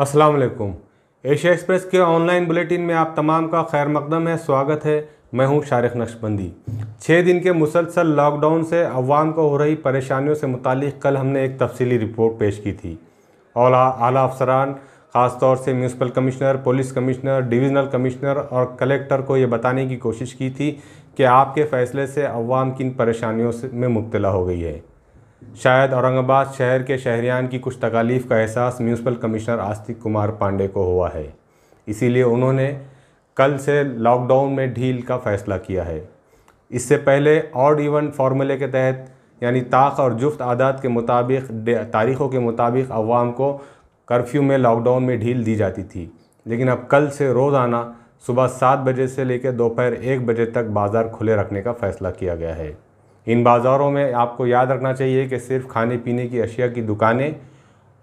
अस्सलाम वालेकुम Asia Express के ऑनलाइन बुलेटिन में आप तमाम का खैर मकदम है स्वागत है मैं हूं शारिक नक्शबंदी छः दिन के मुसलसल लॉकडाउन से अवाम को हो रही परेशानियों से मुतल कल हमने एक तफसली रिपोर्ट पेश की थी औला आला अफसरान ख़ासतौर से municipal commissioner police commissioner divisional commissioner और कलेक्टर को ये बताने की कोशिश की थी कि आपके फ़ैसले से अवाम किन परेशानियों से में मुबतला हो गई है शायद औरंगाबाद शहर के शहरियान की कुछ तकालीफ का एहसास म्यूनसिपल कमिश्नर आस्तिक कुमार पांडे को हुआ है इसीलिए उन्होंने कल से लॉकडाउन में ढील का फैसला किया है इससे पहले ऑड इवन फार्मूले के तहत यानी ताक और जुफ्त आदात के मुताबिक तारीख़ों के मुताबिक अवाम को कर्फ्यू में लॉकडाउन में ढील दी जाती थी लेकिन अब कल से रोज़ाना सुबह सात बजे से लेकर दोपहर एक बजे तक बाज़ार खुले रखने का फ़ैसला किया गया है इन बाज़ारों में आपको याद रखना चाहिए कि सिर्फ खाने पीने की अशिया की दुकानें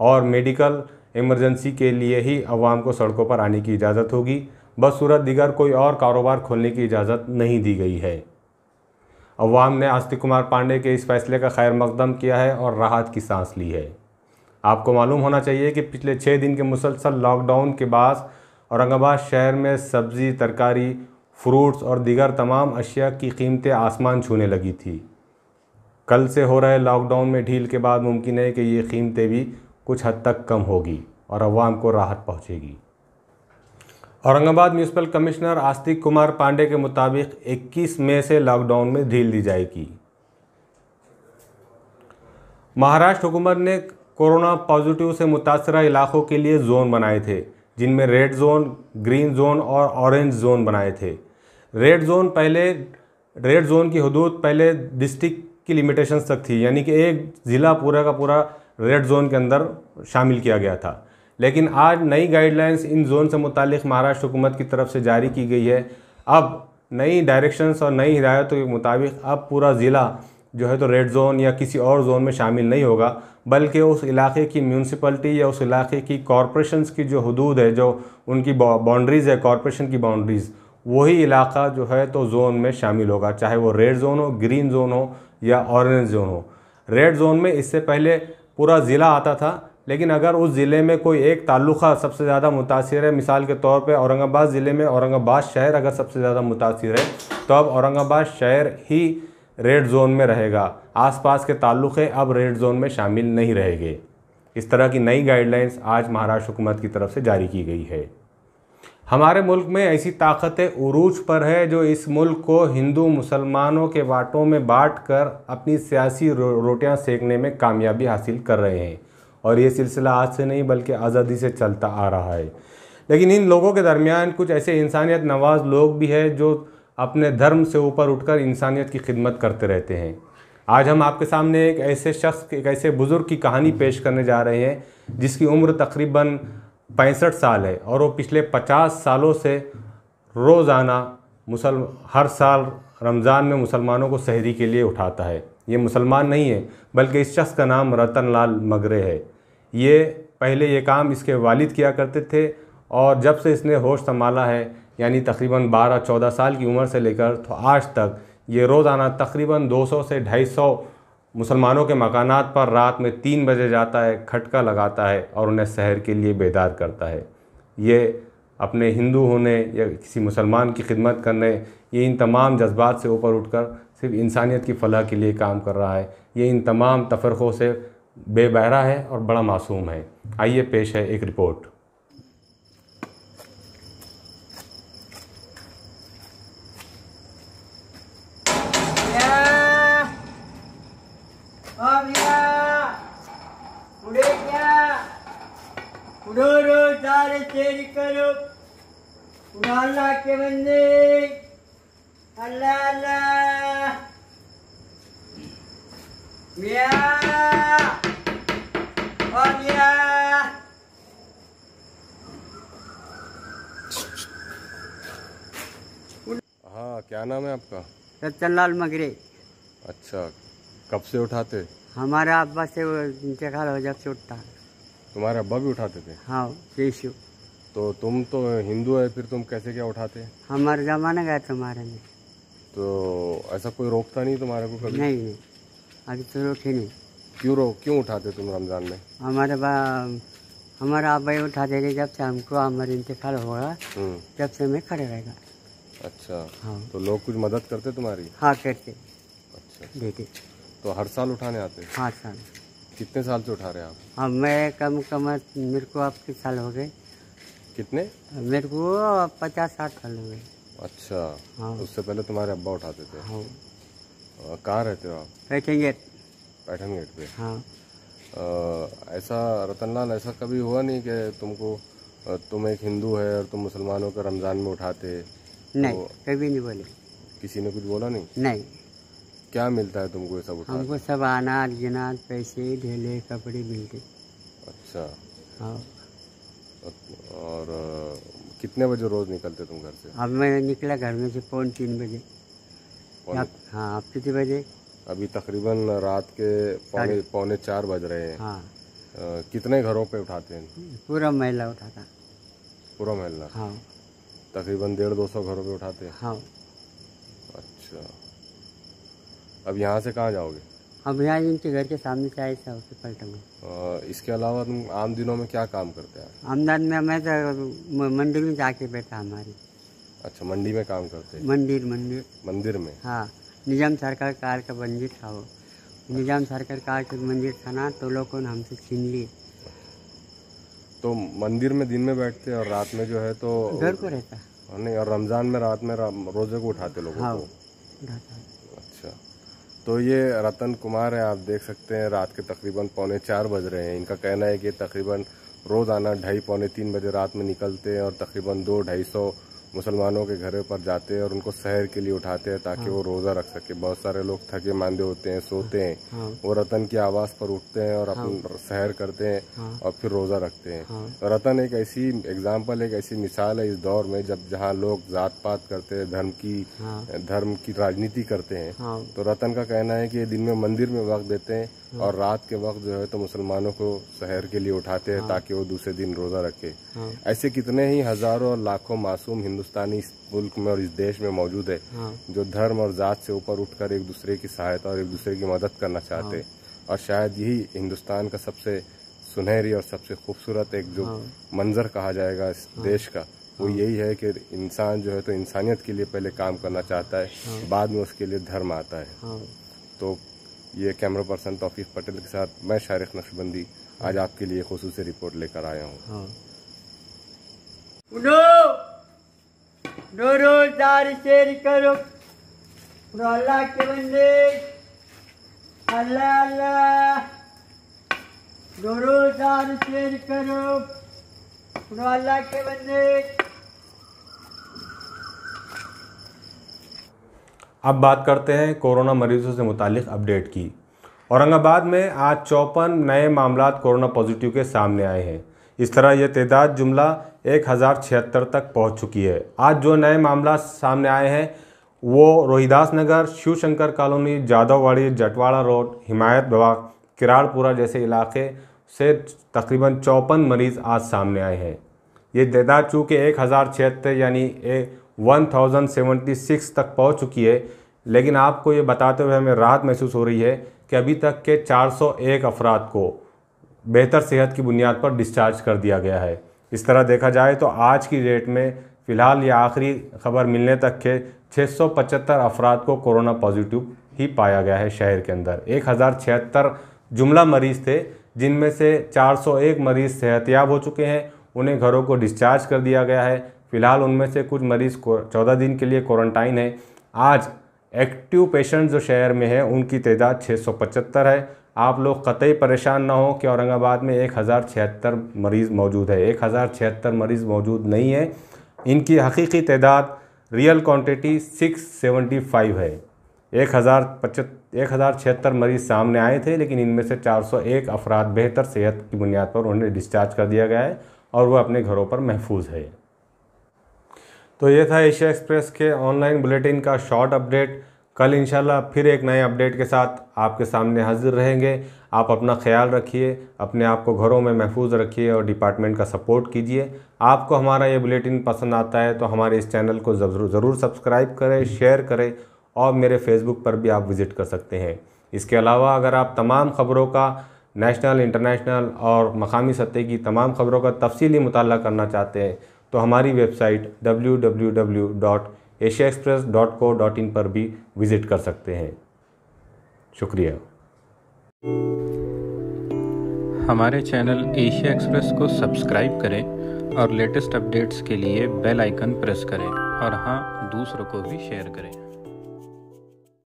और मेडिकल इमरजेंसी के लिए ही अवाम को सड़कों पर आने की इजाज़त होगी बस सूरत दिगर कोई और कारोबार खोलने की इजाज़त नहीं दी गई है अवाम ने आस्तिक कुमार पांडे के इस फैसले का खैर मकदम किया है और राहत की सांस ली है आपको मालूम होना चाहिए कि पिछले छः दिन के मुसलसल लॉकडाउन के बाद औरंगाबाद शहर में सब्ज़ी तरकारी फ्रूट्स और दीगर तमाम अशिया की कीमतें आसमान छूने लगी थी कल से हो रहे लॉकडाउन में ढील के बाद मुमकिन है कि ये कीमतें भी कुछ हद तक कम होगी और अवाम को राहत पहुँचेगी औरंगाबाद म्यूनसिपल कमिश्नर आस्तिक कुमार पांडे के मुताबिक 21 मई से लॉकडाउन में ढील दी जाएगी महाराष्ट्र हुकूमत ने कोरोना पॉजिटिव से मुतासर इलाक़ों के लिए जोन बनाए थे जिनमें रेड जोन ग्रीन जोन और ऑरेंज जोन बनाए थे रेड जोन पहले रेड जोन की हदूद पहले डिस्ट्रिक्ट की लिमिटेशंस तक थी यानी कि एक ज़िला पूरा का पूरा रेड जोन के अंदर शामिल किया गया था लेकिन आज नई गाइडलाइंस इन जोन से मुतल महाराष्ट्र हुकूमत की तरफ से जारी की गई है अब नई डायरेक्शंस और नई हिदायतों के मुताबिक अब पूरा ज़िला जो है तो रेड जोन या किसी और जोन में शामिल नहीं होगा बल्कि उस इलाके की म्यूनसिपल्टी या उस इलाके की कॉरपोरेशन की जो हदूद है जो उनकी बाउंड्रीज़ है कॉरपोरेशन की बाउंड्रीज़ वही इलाका जो है तो जोन में शामिल होगा चाहे वो रेड जोन हो ग्रीन जोन हो या ऑरेंज जोन हो रेड जोन में इससे पहले पूरा ज़िला आता था लेकिन अगर उस ज़िले में कोई एक ताल्लुका सबसे ज़्यादा मुतासर है मिसाल के तौर पे औरंगाबाद ज़िले में औरंगाबाद शहर अगर सबसे ज़्यादा मुतासर है तो अब औरंगाबाद शहर ही रेड जोन में रहेगा आसपास के ताल्लुक़े अब रेड जोन में शामिल नहीं रहेंगे इस तरह की नई गाइडलाइंस आज महाराष्ट्र हुकूमत की तरफ से जारी की गई है हमारे मुल्क में ऐसी ताकत उरूज पर है जो इस मुल्क को हिंदू मुसलमानों के वाटों में बांट कर अपनी सियासी रो, रोटियां सेकने में कामयाबी हासिल कर रहे हैं और ये सिलसिला आज से नहीं बल्कि आज़ादी से चलता आ रहा है लेकिन इन लोगों के दरमियान कुछ ऐसे इंसानियत नवाज लोग भी हैं जो अपने धर्म से ऊपर उठकर इंसानियत की खिदमत करते रहते हैं आज हम आपके सामने एक ऐसे शख्स एक ऐसे बुज़ुर्ग की कहानी पेश करने जा रहे हैं जिसकी उम्र तकरीबन पैंसठ साल है और वो पिछले पचास सालों से रोज़ाना मुसल हर साल रमज़ान में मुसलमानों को शहरी के लिए उठाता है ये मुसलमान नहीं है बल्कि इस शख्स का नाम रतन लाल मगरे है ये पहले ये काम इसके वालिद किया करते थे और जब से इसने होश संभाला है यानी तकरीबन 12-14 साल की उम्र से लेकर तो आज तक ये रोज़ाना तकरीबन 200 से 250 मुसलमानों के मकानात पर रात में तीन बजे जाता है खटका लगाता है और उन्हें शहर के लिए बेदार करता है ये अपने हिंदू होने या किसी मुसलमान की खिदमत करने ये इन तमाम जज्बात से ऊपर उठकर सिर्फ इंसानियत की फलाह के लिए काम कर रहा है ये इन तमाम तफरक़ों से बेबहरा है और बड़ा मासूम है आइए पेश है एक रिपोर्ट हाँ क्या नाम है आपका लाल मगरे अच्छा कब से उठाते हमारा अब्बा से वो इंतकाल हो जब से उठता तुम्हारा अब्बा भी उठाते थे हाँ शिव तो तुम तो हिंदू है फिर तुम कैसे क्या उठाते हमारे जमाने गए तुम्हारे में तो ऐसा कोई रोकता नहीं तुम्हारे को कभी नहीं नहीं अभी तो रोके नहीं क्यों रो क्यों उठाते तुम रमज़ान में हमारे हमारा आप भाई उठाते रहे जब से हमको हमारे इंतकाल होगा हम्म। जब से मैं खड़े रहेगा अच्छा हाँ तो लोग कुछ मदद करते तुम्हारी हाँ करते अच्छा देखे तो हर साल उठाने आते हाँ साल कितने साल से उठा रहे हैं आप हाँ मैं कम कम मेरे को आपके साल हो गए कितने मेरे को पचास साठ साल हो गए अच्छा हाँ। उससे पहले तुम्हारे अब्बा उठाते थे हाँ। कहाँ रहते हो आप पैठन गेट पैठन गेट पे हाँ आ, ऐसा लाल ऐसा कभी हुआ नहीं कि तुमको तुम एक हिंदू है और तुम मुसलमानों का रमज़ान में उठाते नहीं तो, कभी नहीं बोले किसी ने कुछ बोला नहीं नहीं क्या मिलता है तुमको ये सब उठा हमको सब अनाज जनाज पैसे ढेले कपड़े मिलते अच्छा हाँ और कितने बजे रोज निकलते तुम घर से अब मैं निकला घर में से पौन तीन बजे हाँ आप कितने बजे अभी तकरीबन रात के पौने पौने चार बज रहे हैं हाँ आ, कितने घरों पे उठाते हैं पूरा महिला उठाता पूरा महिला हाँ तकरीबन डेढ़ दो सौ घरों पे उठाते हैं हाँ अच्छा अब यहाँ से कहाँ जाओगे अब यहाँ इनके घर के सामने से ऐसा होते पलटन इसके अलावा तुम आम दिनों में क्या काम करते हैं आम दिन में मैं तो मंदिर में जाके बैठा हमारी अच्छा मंडी में काम करते हैं मंदिर मंदिर मंदिर में हाँ निजाम सरकार कार का मंदिर था वो निजाम सरकार कार का मंदिर था ना तो लोगों ने हमसे छीन लिए तो मंदिर में दिन में बैठते और रात में जो है तो घर को रहता नहीं और रमजान में रात में रोजे को उठाते लोग हाँ, को तो ये रतन कुमार है आप देख सकते हैं रात के तकरीबन पौने चार बज रहे हैं इनका कहना है कि तकरीबन रोज़ाना ढाई पौने तीन बजे रात में निकलते हैं और तकरीबन दो ढाई सौ मुसलमानों के घर पर जाते हैं और उनको शहर के लिए उठाते हैं ताकि हाँ। वो रोज़ा रख सके बहुत सारे लोग थके मांदे होते हैं सोते हैं हाँ।, हाँ। वो रतन की आवाज़ पर उठते हैं और अपन हाँ। शहर करते हैं हाँ। और फिर रोज़ा रखते हैं हाँ। तो रतन एक ऐसी एग्जाम्पल एक ऐसी मिसाल है इस दौर में जब जहाँ लोग जात पात करते हैं धर्म की धर्म की राजनीति करते हैं तो रतन का कहना है कि दिन में मंदिर में वक्त देते हैं और रात के वक्त जो है तो मुसलमानों को शहर के लिए उठाते हैं ताकि वो दूसरे दिन रोज़ा रखे ऐसे कितने ही हज़ारों और लाखों मासूम हिंदू हिंदुस्तानी इस मुल्क में और इस देश में मौजूद है हाँ। जो धर्म और जात से ऊपर उठकर एक दूसरे की सहायता और एक दूसरे की मदद करना चाहते हैं हाँ। और शायद यही हिंदुस्तान का सबसे सुनहरी और सबसे खूबसूरत एक जो हाँ। मंजर कहा जाएगा इस हाँ। देश का वो हाँ। यही है कि इंसान जो है तो इंसानियत के लिए पहले काम करना चाहता है हाँ। बाद में उसके लिए धर्म आता है तो ये कैमरा पर्सन तौफीक पटेल के साथ मैं शारिक नक्शबंदी आज आपके लिए खसूस रिपोर्ट लेकर आया हूँ No! रोरोदार शेर करो अल्लाह के बंदे अल्लाह अल्लाह रोरोदार शेर करो अल्लाह के बंदे अब बात करते हैं कोरोना मरीजों से मुतालिक अपडेट की औरंगाबाद में आज चौपन नए मामला कोरोना पॉजिटिव के सामने आए हैं इस तरह यह तदाद जुमला एक हज़ार छिहत्तर तक पहुंच चुकी है आज जो नए मामला सामने आए हैं वो रोहिदास नगर शिवशंकर कॉलोनी जादववाड़ी जटवाड़ा रोड हिमायत बाग किराड़पुरा जैसे इलाके से तकरीबन चौपन मरीज़ आज सामने आए हैं ये तदाद चूँकि एक हज़ार छिहत्तर यानी a one thousand seventy six तक पहुँच चुकी है लेकिन आपको ये बताते हुए हमें राहत महसूस हो रही है कि अभी तक के 401 अफराद को बेहतर सेहत की बुनियाद पर डिस्चार्ज कर दिया गया है इस तरह देखा जाए तो आज की डेट में फ़िलहाल ये आखिरी खबर मिलने तक के छः अफराद को कोरोना पॉजिटिव ही पाया गया है शहर के अंदर एक जुमला मरीज़ थे जिनमें से 401 मरीज़ सेहतियाब हो चुके हैं उन्हें घरों को डिस्चार्ज कर दिया गया है फ़िलहाल उनमें से कुछ मरीज़ को चौदह दिन के लिए क्वारंटाइन है आज एक्टिव पेशेंट जो शहर में है उनकी तादाद 675 है आप लोग कतई परेशान ना हो कि औरंगाबाद में एक हज़ार छिहत्तर मरीज़ मौजूद है एक हज़ार छिहत्तर मरीज़ मौजूद नहीं है इनकी हकीकी तदाद real quantity six seventy five है एक हज़ार पचहत् एक हज़ार छिहत्तर मरीज़ सामने आए थे लेकिन इनमें से चार सौ एक अफराद बेहतर सेहत की बुनियाद पर उन्हें डिस्चार्ज कर दिया गया है और वह अपने घरों पर महफूज है तो ये था एशिया एक्सप्रेस के ऑनलाइन बुलेटिन का शॉर्ट अपडेट कल इंशाल्लाह फिर एक नए अपडेट के साथ आपके सामने हाजिर रहेंगे आप अपना ख्याल रखिए अपने आप को घरों में महफूज रखिए और डिपार्टमेंट का सपोर्ट कीजिए आपको हमारा ये बुलेटिन पसंद आता है तो हमारे इस चैनल को ज़रूर सब्सक्राइब करें शेयर करें और मेरे फेसबुक पर भी आप विज़िट कर सकते हैं इसके अलावा अगर आप तमाम ख़बरों का नेशनल इंटरनेशनल और मकामी सतह की तमाम ख़बरों का तफसीली मुताल करना चाहते हैं तो हमारी website W Asia Express dot co dot in पर भी विजिट कर सकते हैं शुक्रिया हमारे चैनल एशिया एक्सप्रेस को सब्सक्राइब करें और लेटेस्ट अपडेट्स के लिए बेल आइकन प्रेस करें और हाँ दूसरों को भी शेयर करें